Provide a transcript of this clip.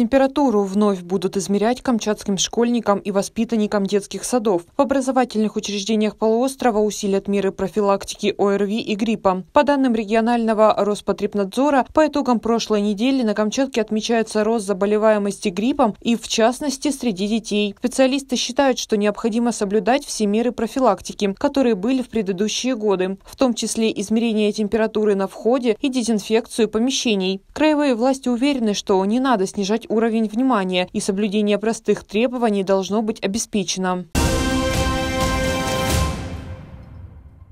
Температуру вновь будут измерять камчатским школьникам и воспитанникам детских садов. В образовательных учреждениях полуострова усилят меры профилактики ОРВИ и гриппа. По данным регионального Роспотребнадзора, по итогам прошлой недели на Камчатке отмечается рост заболеваемости гриппом и, в частности, среди детей. Специалисты считают, что необходимо соблюдать все меры профилактики, которые были в предыдущие годы, в том числе измерение температуры на входе и дезинфекцию помещений. Краевые власти уверены, что не надо снижать уровень внимания и соблюдение простых требований должно быть обеспечено.